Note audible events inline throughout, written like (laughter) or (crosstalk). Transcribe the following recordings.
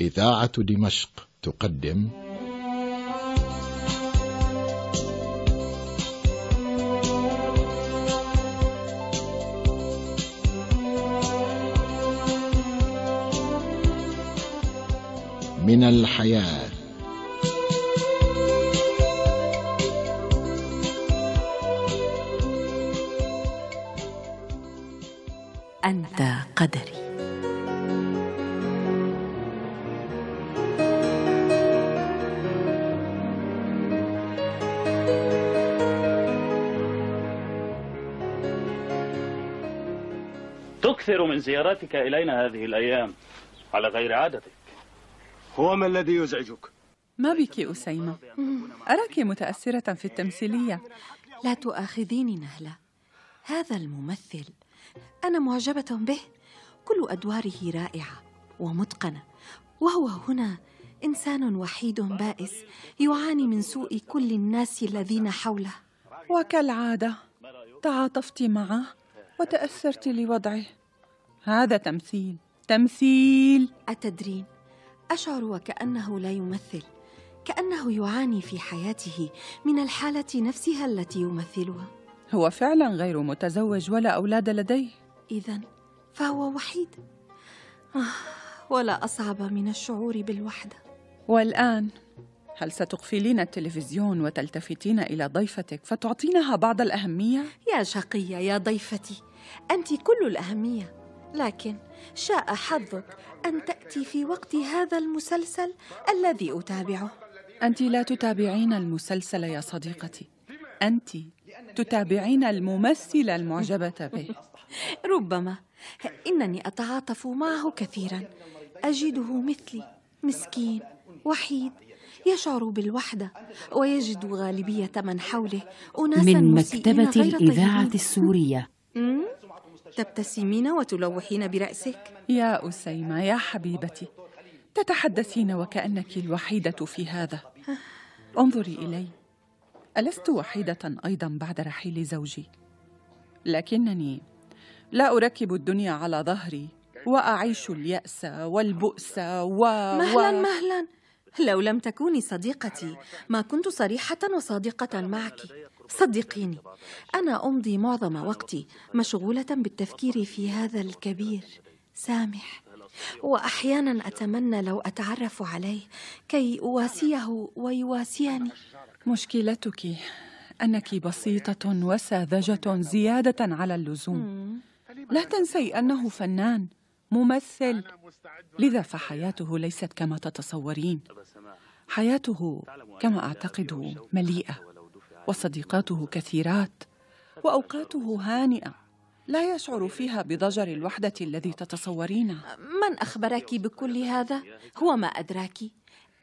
إذاعة دمشق تقدم من الحياه أنت قدري تكثر من زيارتك إلينا هذه الأيام على غير عادتك هو ما الذي يزعجك؟ ما بك أسيمة أراك متأثرة في التمثيلية لا تؤاخذيني نهلة هذا الممثل أنا معجبة به كل أدواره رائعة ومتقنة وهو هنا إنسان وحيد بائس يعاني من سوء كل الناس الذين حوله وكالعادة تعاطفت معه وتأثرت لوضعه هذا تمثيل تمثيل أتدرين أشعر وكأنه لا يمثل كأنه يعاني في حياته من الحالة نفسها التي يمثلها هو فعلا غير متزوج ولا أولاد لديه إذا فهو وحيد آه ولا أصعب من الشعور بالوحدة والآن هل ستقفلين التلفزيون وتلتفتين إلى ضيفتك فتعطينها بعض الأهمية؟ يا شقية يا ضيفتي أنت كل الأهمية لكن شاء حظك أن تأتي في وقت هذا المسلسل الذي أتابعه أنت لا تتابعين المسلسل يا صديقتي أنت تتابعين الممثل المعجبة به (laughs) ربما إنني أتعاطف معه كثيرا أجده مثلي مسكين وحيد يشعر بالوحدة ويجد غالبية من حوله أناسا من مكتبة الإذاعة السورية (laughs) أمم. تبتسمين وتلوحين برأسك يا أسيمة يا حبيبتي تتحدثين وكأنك الوحيدة في هذا أه. انظري إلي ألست وحيدة أيضا بعد رحيل زوجي لكنني لا أركب الدنيا على ظهري وأعيش اليأس والبؤس و... مهلا مهلا لو لم تكوني صديقتي ما كنت صريحة وصادقة معك صدقيني أنا أمضي معظم وقتي مشغولة بالتفكير في هذا الكبير سامح وأحيانا أتمنى لو أتعرف عليه كي أواسيه ويواسيني مشكلتك أنك بسيطة وساذجة زيادة على اللزوم لا تنسي أنه فنان ممثل لذا فحياته ليست كما تتصورين حياته كما أعتقد مليئة وصديقاته كثيرات واوقاته هانئه لا يشعر فيها بضجر الوحده الذي تتصورينه من اخبرك بكل هذا هو ما ادراك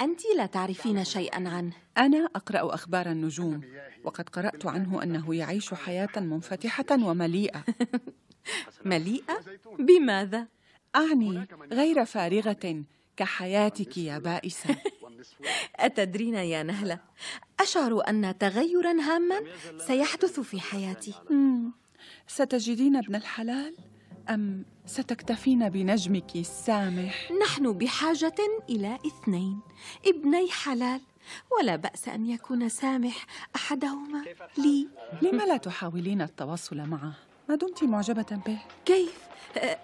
انت لا تعرفين شيئا عنه انا اقرا اخبار النجوم وقد قرات عنه انه يعيش حياه منفتحه ومليئه (laughs) مليئه (laughs) بماذا اعني غير فارغه كحياتك يا بائسه (laughs) (laughs) أتدرين يا نهلة أشعر أن تغيرا هاما سيحدث في حياتي ستجدين ابن الحلال أم ستكتفين بنجمك السامح؟ نحن بحاجة إلى اثنين ابني حلال ولا بأس أن يكون سامح أحدهما لي لما لا تحاولين التواصل معه؟ ما دمت معجبة به كيف؟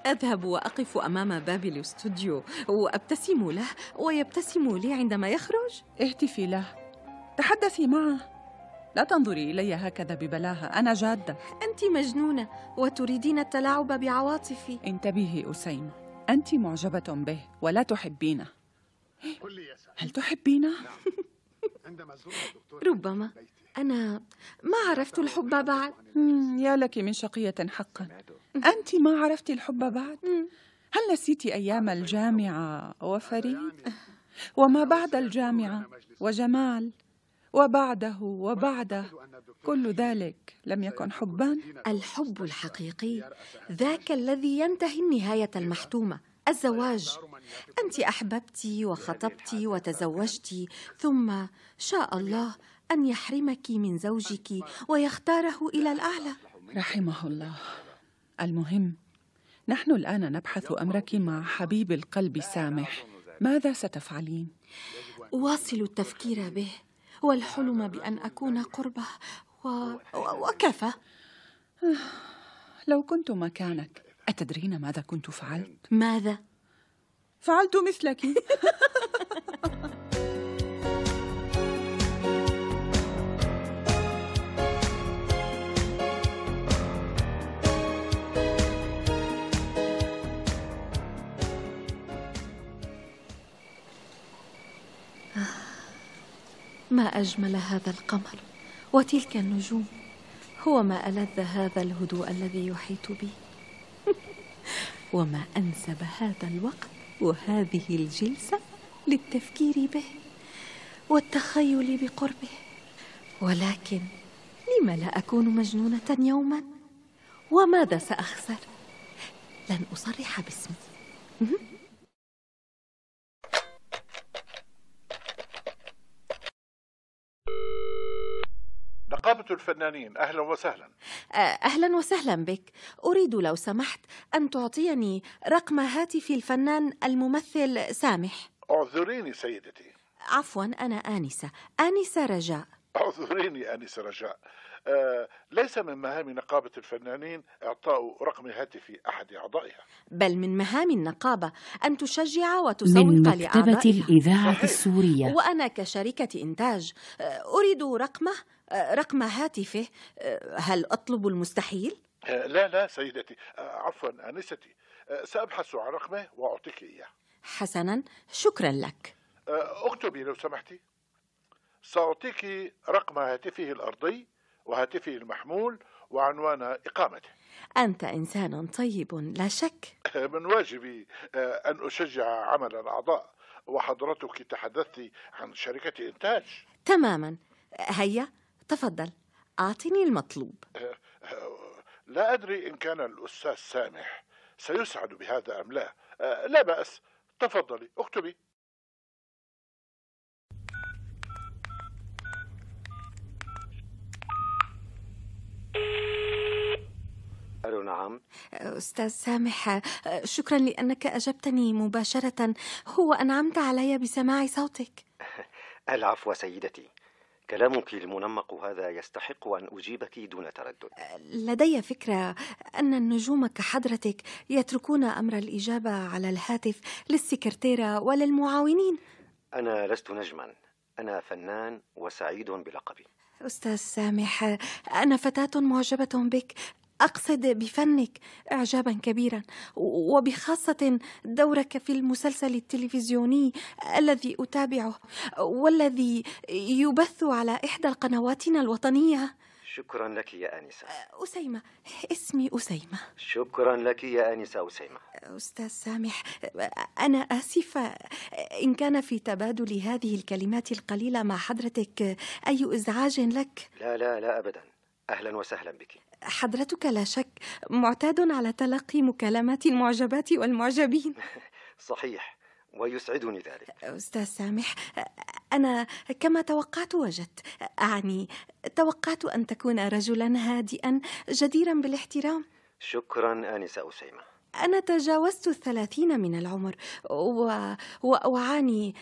أذهب وأقف أمام باب الاستوديو وأبتسم له ويبتسم لي عندما يخرج؟ اهتفي له تحدثي معه لا تنظري إلي هكذا ببلاهة أنا جادة أنت مجنونة وتريدين التلاعب بعواطفي انتبهي أسيمة أنت معجبة به ولا تحبينه هل تحبينه؟ نعم. ربما أنا ما عرفت الحب بعد يا لك من شقية حقا أنت ما عرفت الحب بعد؟ هل نسيت أيام الجامعة وفريد؟ وما بعد الجامعة وجمال وبعده وبعده كل ذلك لم يكن حبا الحب الحقيقي ذاك الذي ينتهي النهاية المحتومة الزواج أنت أحببت وخطبت وتزوجت ثم شاء الله أن يحرمك من زوجك ويختاره إلى الأعلى رحمه الله المهم نحن الآن نبحث أمرك مع حبيب القلب سامح ماذا ستفعلين؟ واصل التفكير به والحلم بأن أكون قربه و... وكفى لو كنت مكانك أتدرين ماذا كنت فعلت؟ ماذا؟ فعلت مثلك (laughs) ما أجمل هذا القمر وتلك النجوم هو ما ألذ هذا الهدوء الذي يحيط بي (laughs) وما أنسب هذا الوقت وهذه الجلسة للتفكير به والتخيل بقربه ولكن لم لا أكون مجنونة يوما وماذا سأخسر لن أصرح باسمي (laughs) الفنانين أهلا وسهلا آه، أهلا وسهلا بك أريد لو سمحت أن تعطيني رقم هاتف الفنان الممثل سامح اعذريني سيدتي عفوا أنا آنسة آنسة رجاء اعذريني آنسة رجاء آه، ليس من مهام نقابة الفنانين إعطاء رقم هاتف أحد أعضائها بل من مهام النقابة أن تشجع وتسوق من مكتبة الإذاعة صحيح. السورية وأنا كشركة إنتاج آه، أريد رقمه آه، رقم هاتفه هل أطلب المستحيل؟ لا لا سيدتي عفوا آنستي سأبحث عن رقمه وأعطيك إياه حسنا شكرا لك اكتبي لو سمحتي سأعطيك رقم هاتفه الأرضي وهاتفه المحمول وعنوان إقامته أنت إنسان طيب لا شك (laughs) من واجبي آه، أن أشجع عمل الأعضاء وحضرتك تحدثت عن شركة إنتاج تماما هيا تفضل أعطني المطلوب آه، آه، لا أدري إن كان الأستاذ سامح سيسعد بهذا أم لا لا بأس تفضلي اكتبي ألو نعم أستاذ سامح شكرا لأنك أجبتني مباشرة هو أنعمت علي بسماع صوتك (laughs) العفو سيدتي كلامك المنمق هذا يستحق أن أجيبك دون تردد لدي فكرة أن النجوم كحضرتك يتركون أمر الإجابة على الهاتف للسكرتيرة وللمعاونين أنا لست نجما أنا فنان وسعيد بلقبي أستاذ سامح أنا فتاة معجبة بك أقصد بفنك إعجابا كبيرا وبخاصة دورك في المسلسل التلفزيوني الذي أتابعه والذي يبث على إحدى قنواتنا الوطنية شكرا لك يا آنسة أه، أسيمة اسمي أسيمة شكرا لك يا آنسة أسيمة أستاذ سامح أنا آسفة إن كان في تبادل هذه الكلمات القليلة مع حضرتك أي إزعاج لك لا لا لا أبدا أهلا وسهلا بك حضرتك لا شك معتاد على تلقي مكالمات المعجبات والمعجبين (laughs) صحيح ويسعدني ذلك أستاذ سامح أنا كما توقعت وجدت أعني توقعت أن تكون رجلا هادئا جديرا بالاحترام شكرا آنسة أسيمة أنا تجاوزت الثلاثين من العمر و... وأعاني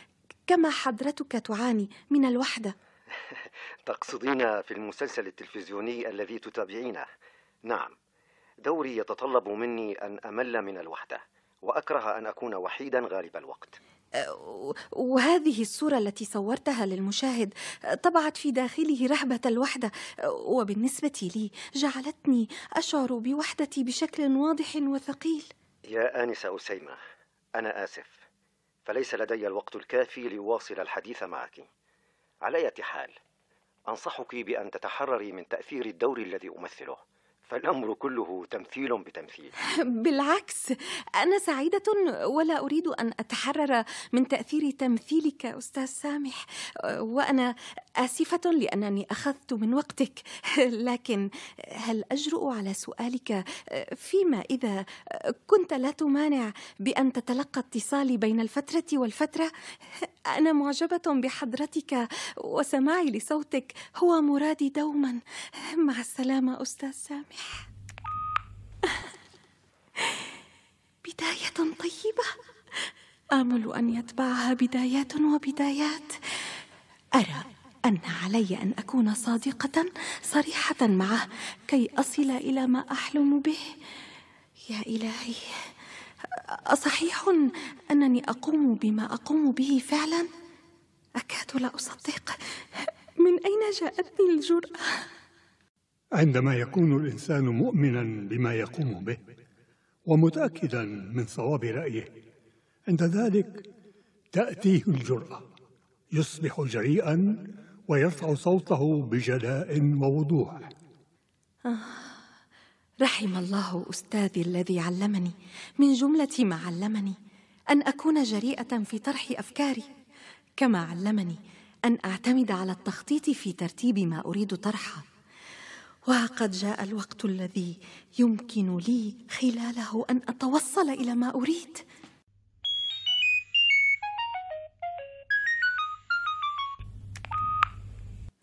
كما حضرتك تعاني من الوحدة (laughs) تقصدين في المسلسل التلفزيوني الذي تتابعينه نعم دوري يتطلب مني أن أمل من الوحدة وأكره أن أكون وحيدا غالب الوقت أه، وهذه الصورة التي صورتها للمشاهد طبعت في داخله رهبة الوحدة وبالنسبة لي جعلتني أشعر بوحدتي بشكل واضح وثقيل يا آنسة أسيمة أنا آسف فليس لدي الوقت الكافي لأواصل الحديث معك على اية حال أنصحك بأن تتحرري من تأثير الدور الذي أمثله فالأمر كله تمثيل بتمثيل (laughs) بالعكس أنا سعيدة ولا أريد أن أتحرر من تأثير تمثيلك أستاذ سامح وأنا آسفة لأنني أخذت من وقتك (laughs) لكن هل أجرؤ على سؤالك فيما إذا كنت لا تمانع بأن تتلقى اتصالي بين الفترة والفترة أنا معجبة بحضرتك وسماعي لصوتك هو مرادي دوما مع السلامة أستاذ سامح (laughs) بداية طيبة آمل أن يتبعها بدايات وبدايات أرى أن علي أن أكون صادقة صريحة معه كي أصل إلى ما أحلم به يا إلهي أصحيح أنني أقوم بما أقوم به فعلا؟ أكاد لا أصدق من أين جاءتني الجرأة؟ عندما يكون الإنسان مؤمنا بما يقوم به ومتأكدا من صواب رأيه عند ذلك تأتيه الجرأة يصبح جريئا ويرفع صوته بجلاء ووضوح آه، رحم الله أستاذي الذي علمني من جملة ما علمني أن أكون جريئة في طرح أفكاري كما علمني أن أعتمد على التخطيط في ترتيب ما أريد طرحه وقد جاء الوقت الذي يمكن لي خلاله أن أتوصل إلى ما أريد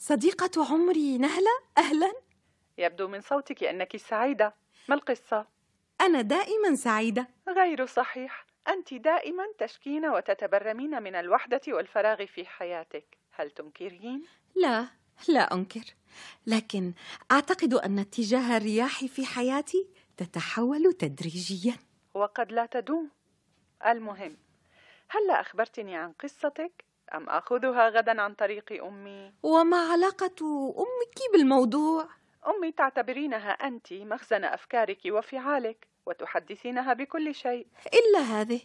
صديقة عمري نهلة أهلا يبدو من صوتك أنك سعيدة ما القصة؟ أنا دائما سعيدة غير صحيح أنت دائما تشكين وتتبرمين من الوحدة والفراغ في حياتك هل تنكرين؟ لا لا أنكر لكن أعتقد أن اتجاه الرياح في حياتي تتحول تدريجيا وقد لا تدوم المهم هلا أخبرتني عن قصتك أم آخذها غدا عن طريق أمي؟ وما علاقة أمك بالموضوع؟ أمي تعتبرينها أنت مخزن أفكارك وفعالك وتحدثينها بكل شيء إلا هذه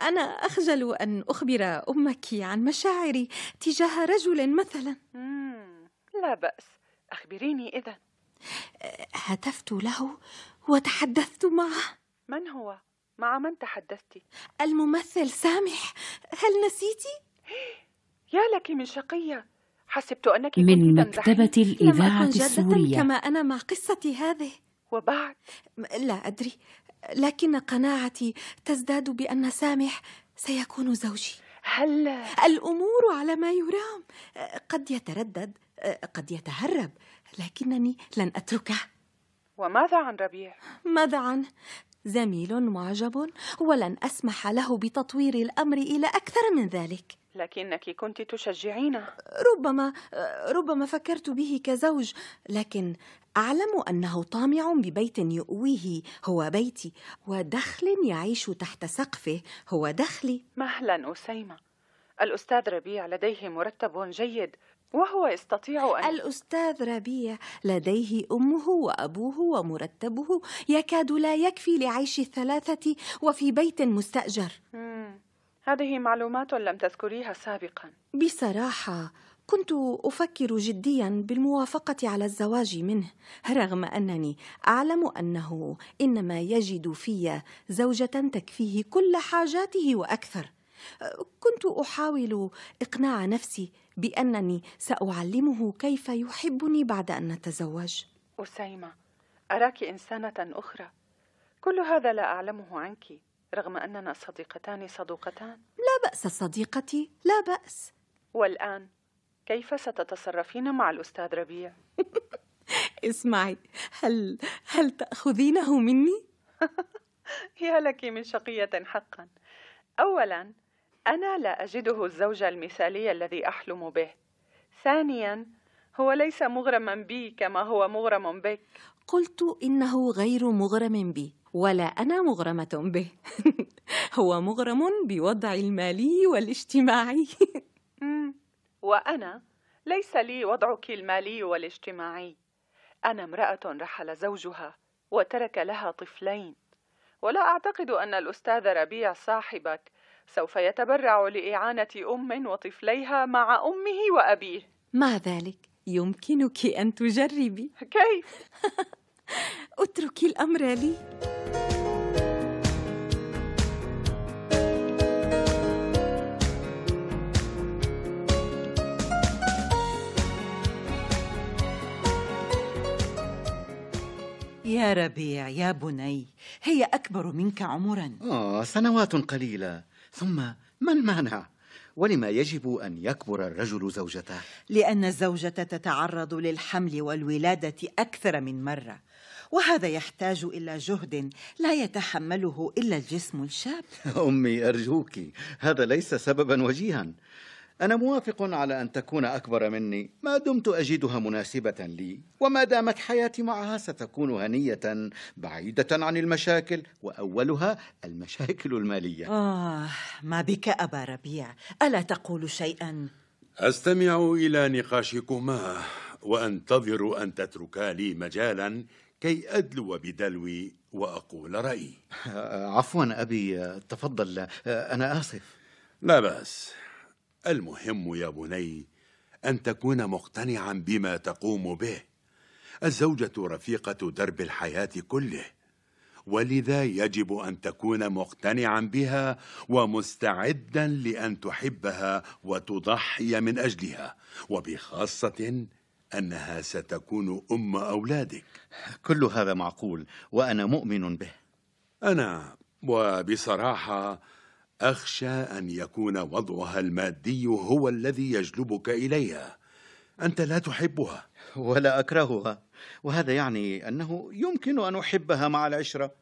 أنا أخجل أن أخبر أمك عن مشاعري تجاه رجل مثلا مم. لا بأس أخبريني إذا هتفت له وتحدثت معه من هو؟ مع من تحدثت؟ الممثل سامح هل نسيتي؟ (gasps) يا لك من شقية حسبت أنك من مكتبة الإذاعة السورية كما أنا مع قصتي هذه وبعد لا أدري لكن قناعتي تزداد بأن سامح سيكون زوجي هل الأمور على ما يرام قد يتردد قد يتهرب لكنني لن أتركه وماذا عن ربيع؟ ماذا عنه؟ زميل معجب ولن أسمح له بتطوير الأمر إلى أكثر من ذلك لكنك كنت تشجعينه ربما ربما فكرت به كزوج لكن اعلم انه طامع ببيت يؤويه هو بيتي ودخل يعيش تحت سقفه هو دخلي مهلا اسيمه الاستاذ ربيع لديه مرتب جيد وهو يستطيع أن الأستاذ ربيع لديه أمه وأبوه ومرتبه يكاد لا يكفي لعيش الثلاثة وفي بيت مستأجر مم. هذه معلومات لم تذكريها سابقا بصراحة كنت أفكر جديا بالموافقة على الزواج منه رغم أنني أعلم أنه إنما يجد في زوجة تكفيه كل حاجاته وأكثر كنت أحاول إقناع نفسي بأنني سأعلمه كيف يحبني بعد أن نتزوج أسيمة أراك إنسانة أخرى كل هذا لا أعلمه عنك رغم أننا صديقتان صدوقتان لا بأس صديقتي لا بأس والآن كيف ستتصرفين مع الأستاذ ربيع؟ (laughs) اسمعي هل هل تأخذينه مني؟ (laughs) يا لك من شقية حقا أولا أنا لا أجده الزوج المثالي الذي أحلم به ثانيا هو ليس مغرما بي كما هو مغرم بك قلت إنه غير مغرم بي ولا أنا مغرمة به (laughs) هو مغرم بوضعي المالي والاجتماعي (laughs) وأنا ليس لي وضعك المالي والاجتماعي أنا امرأة رحل زوجها وترك لها طفلين ولا أعتقد أن الأستاذ ربيع صاحبك سوف يتبرع لإعانة أم وطفليها مع أمه وأبيه مع ذلك يمكنك أن تجربي كيف؟ (laughs) اتركي الأمر لي يا ربيع يا بني هي أكبر منك عمرا آه سنوات قليلة ثم ما المانع؟ ولما يجب أن يكبر الرجل زوجته؟ لأن الزوجة تتعرض للحمل والولادة أكثر من مرة وهذا يحتاج إلى جهد لا يتحمله إلا الجسم الشاب (laughs) أمي أرجوك هذا ليس سببا وجيها أنا موافق على أن تكون أكبر مني ما دمت أجدها مناسبة لي وما دامت حياتي معها ستكون هنية بعيدة عن المشاكل وأولها المشاكل المالية آه ما بك أبا ربيع ألا تقول شيئا؟ أستمع إلى نقاشكما وأنتظر أن تتركا لي مجالا كي أدلو بدلوي وأقول رأيي (laughs) عفوا أبي تفضل أنا آسف لا بأس المهم يا بني أن تكون مقتنعا بما تقوم به الزوجة رفيقة درب الحياة كله ولذا يجب أن تكون مقتنعا بها ومستعدا لأن تحبها وتضحي من أجلها وبخاصة أنها ستكون أم أولادك كل هذا معقول وأنا مؤمن به أنا وبصراحة أخشى أن يكون وضعها المادي هو الذي يجلبك إليها أنت لا تحبها ولا أكرهها وهذا يعني أنه يمكن أن أحبها مع العشرة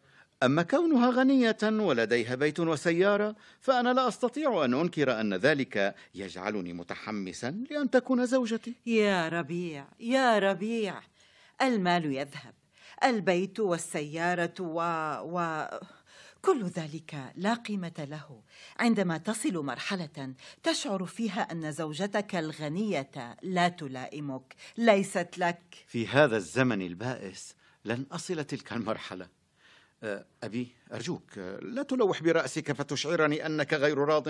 أما كونها غنية ولديها بيت وسيارة فأنا لا أستطيع أن أنكر أن ذلك يجعلني متحمسا لأن تكون زوجتي يا ربيع يا ربيع المال يذهب البيت والسيارة و... و... كل ذلك لا قيمه له عندما تصل مرحله تشعر فيها ان زوجتك الغنيه لا تلائمك ليست لك في هذا الزمن البائس لن اصل تلك المرحله أه، ابي ارجوك أه، لا تلوح براسك فتشعرني انك غير راض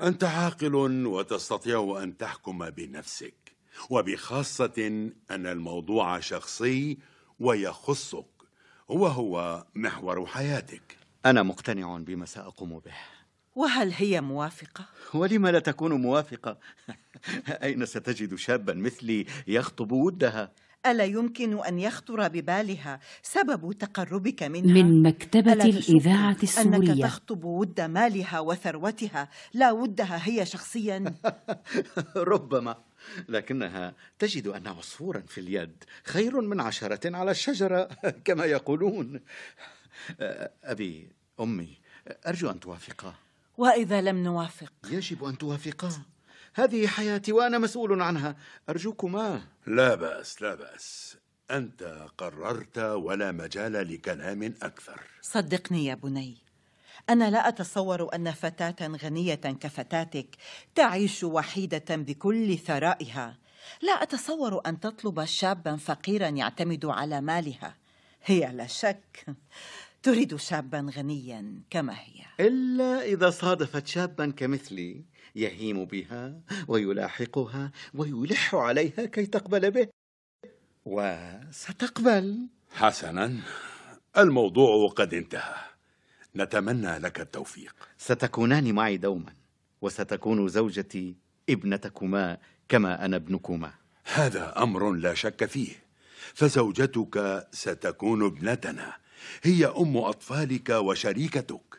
انت عاقل وتستطيع ان تحكم بنفسك وبخاصه ان الموضوع شخصي ويخصك وهو محور حياتك أنا مقتنع بما سأقوم به وهل هي موافقة؟ ولما لا تكون موافقة؟ (laughs) أين ستجد شابا مثلي يخطب ودها؟ ألا يمكن أن يخطر ببالها سبب تقربك منها؟ من مكتبة الإذاعة السورية أنك تخطب ود مالها وثروتها لا ودها هي شخصيا (laughs) ربما لكنها تجد أن عصفورا في اليد خير من عشرة على الشجرة (laughs) كما يقولون أبي أمي أرجو أن توافقا وإذا لم نوافق يجب أن توافقا هذه حياتي وأنا مسؤول عنها أرجوكما لا بأس لا بأس أنت قررت ولا مجال لكلام أكثر صدقني يا بني أنا لا أتصور أن فتاة غنية كفتاتك تعيش وحيدة بكل ثرائها لا أتصور أن تطلب شابا فقيرا يعتمد على مالها هي لا شك تريد شابا غنيا كما هي الا اذا صادفت شابا كمثلي يهيم بها ويلاحقها ويلح عليها كي تقبل به وستقبل حسنا الموضوع قد انتهى نتمنى لك التوفيق ستكونان معي دوما وستكون زوجتي ابنتكما كما انا ابنكما هذا امر لا شك فيه فزوجتك ستكون ابنتنا هي أم أطفالك وشريكتك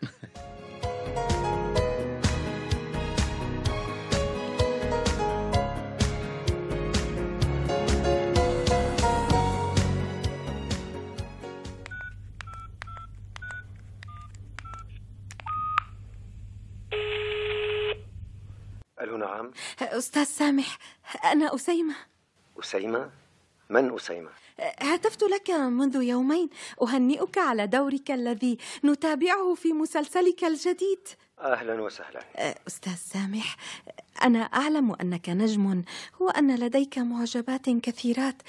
ألو نعم أستاذ سامح أنا أسيمة أسيمة؟ من أسيمة؟ هتفت لك منذ يومين أهنئك على دورك الذي نتابعه في مسلسلك الجديد أهلا وسهلا أه، أستاذ سامح أنا أعلم أنك نجم وأن لديك معجبات كثيرات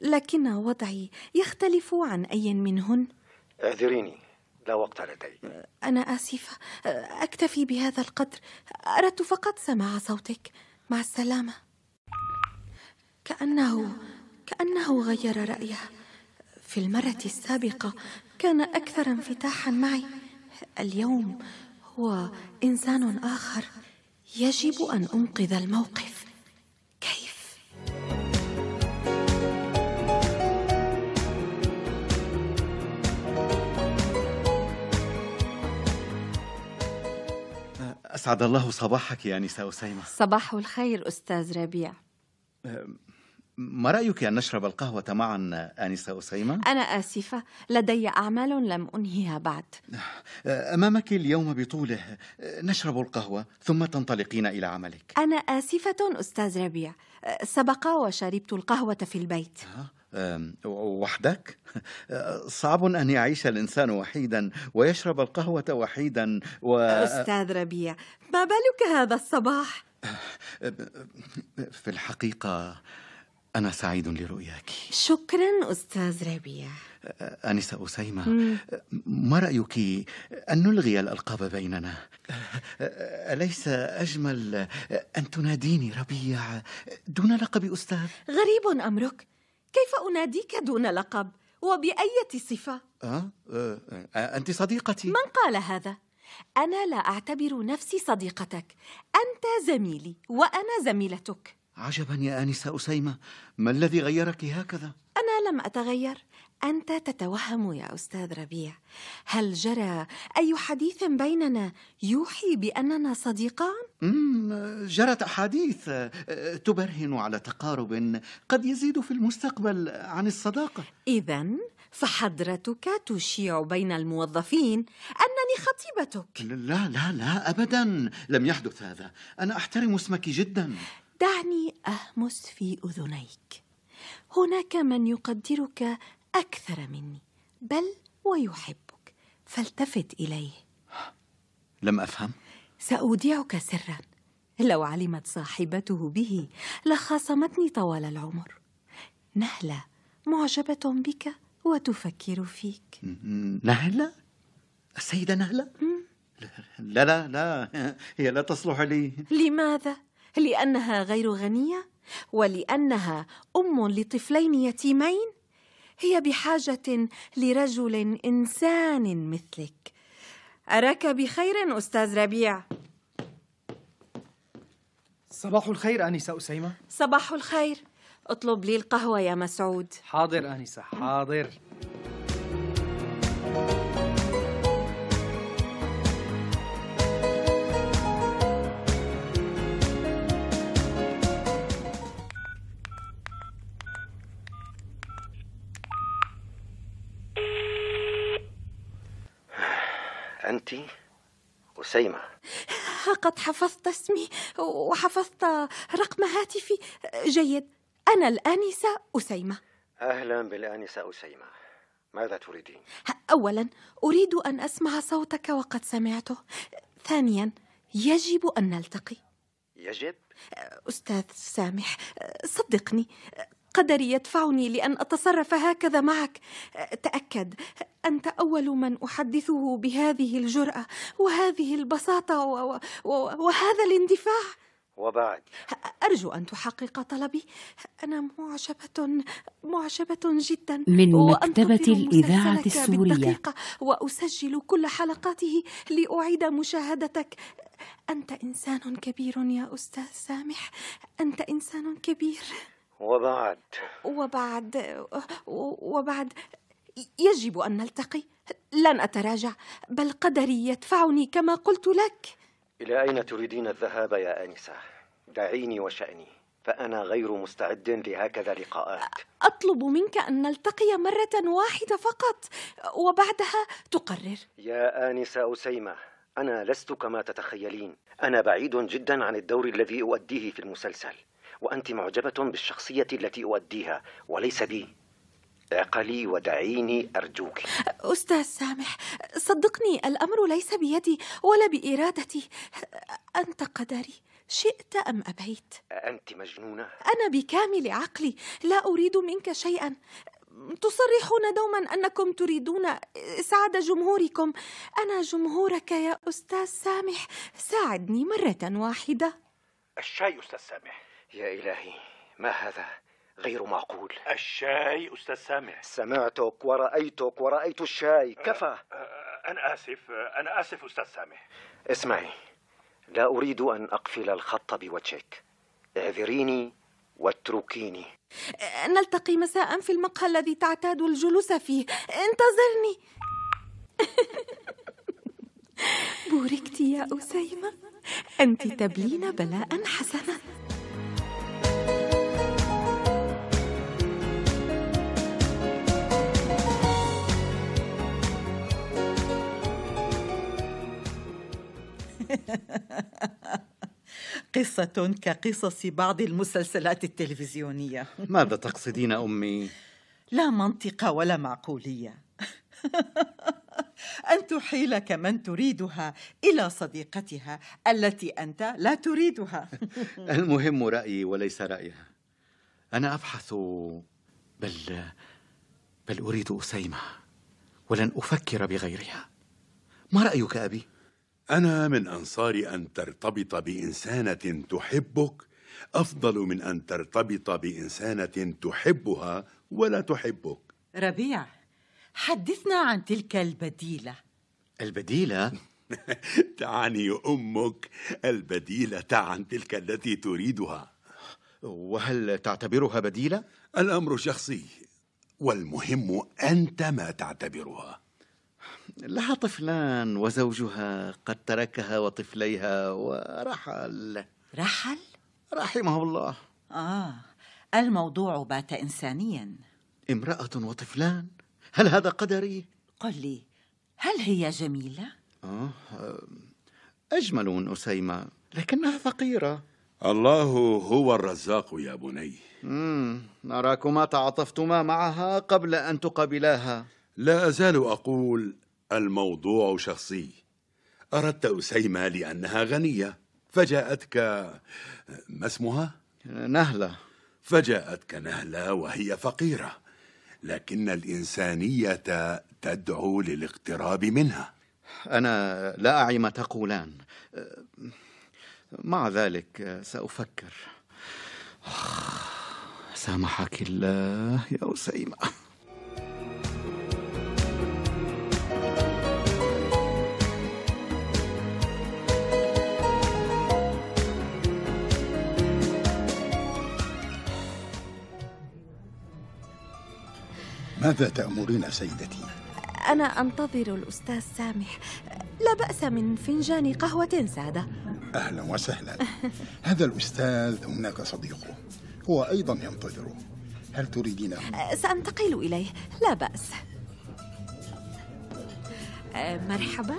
لكن وضعي يختلف عن أي منهن اعذريني لا وقت لدي أنا آسفة أه، أكتفي بهذا القدر أردت فقط سماع صوتك مع السلامة كأنه كأنه غير رأيه في المرة السابقة كان أكثر انفتاحا معي اليوم هو إنسان آخر يجب أن أنقذ الموقف كيف؟ أسعد الله صباحك يا نساء أسيمة صباح الخير أستاذ ربيع ما رأيك أن نشرب القهوة معا آنسة أسيمة؟ أنا آسفة لدي أعمال لم أنهيها بعد آه، أمامك اليوم بطوله آه، نشرب القهوة ثم تنطلقين إلى عملك أنا آسفة أستاذ ربيع آه، سبق وشربت القهوة في البيت وحدك؟ صعب أن يعيش الإنسان وحيدا ويشرب القهوة وحيدا و... أستاذ ربيع ما بالك هذا الصباح؟ في الحقيقة أنا سعيد لرؤياك شكرا أستاذ ربيع أنسة أسيمة ما رأيك أن نلغي الألقاب بيننا أليس أجمل أن تناديني ربيع دون لقب أستاذ غريب أمرك كيف أناديك دون لقب وبأية صفة أه؟ أه؟ أنت صديقتي من قال هذا؟ أنا لا أعتبر نفسي صديقتك أنت زميلي وأنا زميلتك عجبا يا آنسة أسيمة ما الذي غيرك هكذا؟ أنا لم أتغير أنت تتوهم يا أستاذ ربيع هل جرى أي حديث بيننا يوحي بأننا صديقان؟ أمم، جرت أحاديث آه، تبرهن على تقارب قد يزيد في المستقبل عن الصداقة إذا فحضرتك تشيع بين الموظفين أنني خطيبتك لا لا لا أبدا لم يحدث هذا أنا أحترم اسمك جدا دعني اهمس في اذنيك هناك من يقدرك اكثر مني بل ويحبك فالتفت اليه لم افهم ساودعك سرا لو علمت صاحبته به لخاصمتني طوال العمر نهله معجبه بك وتفكر فيك نهله السيده نهله لا لا لا هي لا تصلح لي لماذا لأنها غير غنية ولأنها أم لطفلين يتيمين هي بحاجة لرجل إنسان مثلك أراك بخير أستاذ ربيع صباح الخير أنسة أسيمة صباح الخير اطلب لي القهوة يا مسعود حاضر أنسة حاضر أنت أسيمة قد حفظت اسمي وحفظت رقم هاتفي جيد أنا الآنسة أسيمة أهلا بالآنسة أسيمة ماذا تريدين؟ أولا أريد أن أسمع صوتك وقد سمعته ثانيا يجب أن نلتقي يجب؟ أستاذ سامح صدقني قدري يدفعني لأن أتصرف هكذا معك تأكد أنت أول من أحدثه بهذه الجرأة وهذه البساطة و... و... وهذا الاندفاع وبعد أرجو أن تحقق طلبي أنا معجبة معجبة جدا من مكتبة الإذاعة السورية بالدقيقة وأسجل كل حلقاته لأعيد مشاهدتك أنت إنسان كبير يا أستاذ سامح أنت إنسان كبير وبعد وبعد وبعد يجب أن نلتقي لن أتراجع بل قدري يدفعني كما قلت لك إلى أين تريدين الذهاب يا آنسة؟ دعيني وشأني فأنا غير مستعد لهكذا لقاءات أطلب منك أن نلتقي مرة واحدة فقط وبعدها تقرر يا آنسة أسيمة أنا لست كما تتخيلين أنا بعيد جدا عن الدور الذي أؤديه في المسلسل وأنت معجبة بالشخصية التي أؤديها وليس بي اعقلي ودعيني أرجوك أستاذ سامح صدقني الأمر ليس بيدي ولا بإرادتي أنت قدري شئت أم أبيت أنت مجنونة أنا بكامل عقلي لا أريد منك شيئا تصرحون دوما أنكم تريدون إسعاد جمهوركم أنا جمهورك يا أستاذ سامح ساعدني مرة واحدة الشاي أستاذ سامح يا إلهي ما هذا غير معقول الشاي أستاذ سامع سمعتك ورأيتك ورأيت الشاي كفى أه، أه، أنا آسف أنا آسف أستاذ سامع اسمعي لا أريد أن أقفل الخط بوجهك اعذريني واتركيني نلتقي مساء في المقهى الذي تعتاد الجلوس فيه انتظرني (laughs) بوركتي يا أسيمة أنت تبلين بلاء حسنا (laughs) قصة كقصص بعض المسلسلات التلفزيونية (laughs) ماذا تقصدين أمي؟ لا منطق ولا معقولية (laughs) أن تحيل كمن تريدها إلى صديقتها التي أنت لا تريدها المهم رأيي وليس رأيها أنا أبحث بل بل أريد أسيمة ولن أفكر بغيرها ما رأيك أبي؟ أنا من أنصار أن ترتبط بإنسانة تحبك أفضل من أن ترتبط بإنسانة تحبها ولا تحبك ربيع حدثنا عن تلك البديلة البديلة؟ (laughs) تعني أمك البديلة عن تلك التي تريدها وهل تعتبرها بديلة؟ الأمر شخصي والمهم أنت ما تعتبرها لها طفلان وزوجها قد تركها وطفليها ورحل رحل؟ رحمه الله آه الموضوع بات إنسانيا امرأة وطفلان هل هذا قدري؟ قل لي هل هي جميلة؟ آه أجمل من أسيمة لكنها فقيرة الله هو الرزاق يا بني نراكما تعاطفتما معها قبل أن تقابلاها لا أزال أقول الموضوع شخصي أردت أسيمة لأنها غنية فجاءتك ما اسمها؟ نهلة فجاءتك نهلة وهي فقيرة لكن الإنسانية تدعو للاقتراب منها أنا لا أعي ما تقولان مع ذلك سأفكر سامحك الله يا أسيمة ماذا تأمرين سيدتي؟ أنا أنتظر الأستاذ سامح لا بأس من فنجان قهوة سادة أهلا وسهلا (laughs) هذا الأستاذ هناك صديقه هو أيضا ينتظره هل تريدينه؟ أه، سأنتقل إليه لا بأس أه، مرحبا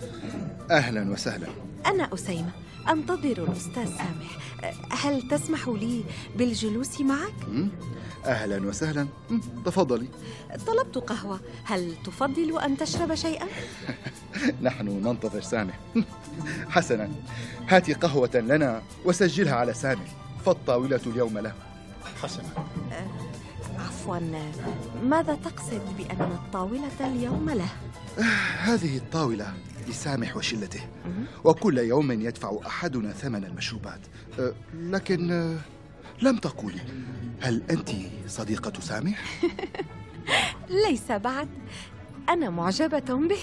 أهلا وسهلا أنا أسيمة أنتظر الأستاذ سامح هل تسمح لي بالجلوس معك؟ أهلا وسهلا تفضلي طلبت قهوة هل تفضل أن تشرب شيئا؟ (laughs) نحن ننتظر سامح (laughs) حسنا هاتي قهوة لنا وسجلها على سامح فالطاولة اليوم له حسنا أه، عفوا ماذا تقصد بأن الطاولة اليوم له؟ أه، هذه الطاولة لسامح وشلته وكل يوم يدفع أحدنا ثمن المشروبات أه، لكن أه، لم تقولي هل أنت صديقة سامح؟ (laughs) ليس بعد أنا معجبة به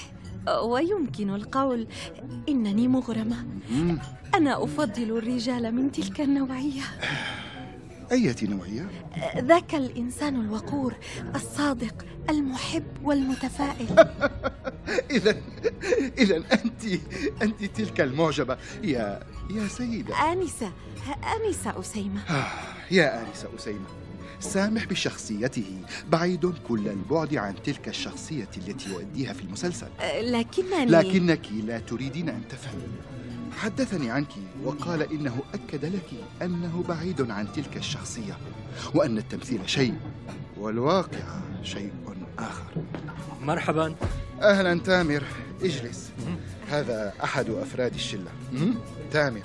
ويمكن القول إنني مغرمة أنا أفضل الرجال من تلك النوعية (sighs) أية نوعية؟ أه، ذاك الإنسان الوقور الصادق المحب والمتفائل (laughs) إذا إذا أنت أنت تلك المعجبة يا يا سيدة آنسة آنسة أسيمة آه، يا آنسة أسيمة سامح بشخصيته بعيد كل البعد عن تلك الشخصية التي يؤديها في المسلسل أه، لكنني لكنك لا تريدين أن تفهمي حدثني عنك وقال إنه أكد لك أنه بعيد عن تلك الشخصية وأن التمثيل شيء والواقع شيء آخر مرحبا أهلا تامر اجلس هذا أحد أفراد الشلة تامر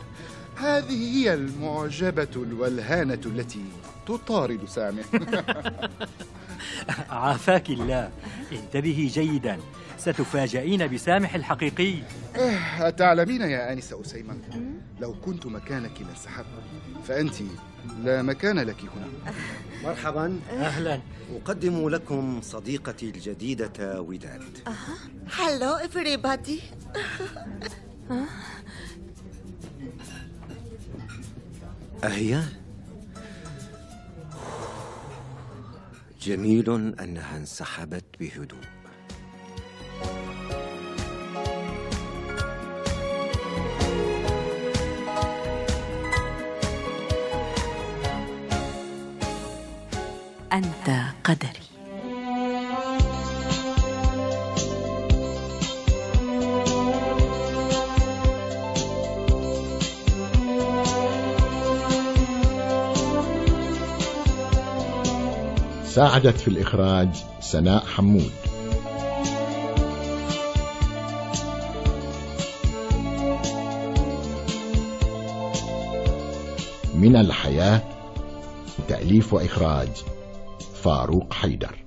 هذه هي المعجبة الولهانة التي تطارد سامي (laughs) عافاك الله انتبهي جيدا ستفاجئين بسامح الحقيقي آه، أتعلمين يا آنسة أسيمة لو كنت مكانك لانسحبت فأنت لا مكان لك هنا مرحبا أهلا أقدم لكم صديقتي الجديدة وداد هلو بادي أهي جميل أنها انسحبت بهدوء أنت قدري ساعدت في الإخراج سناء حمود من الحياة تأليف وإخراج فاروق حيدر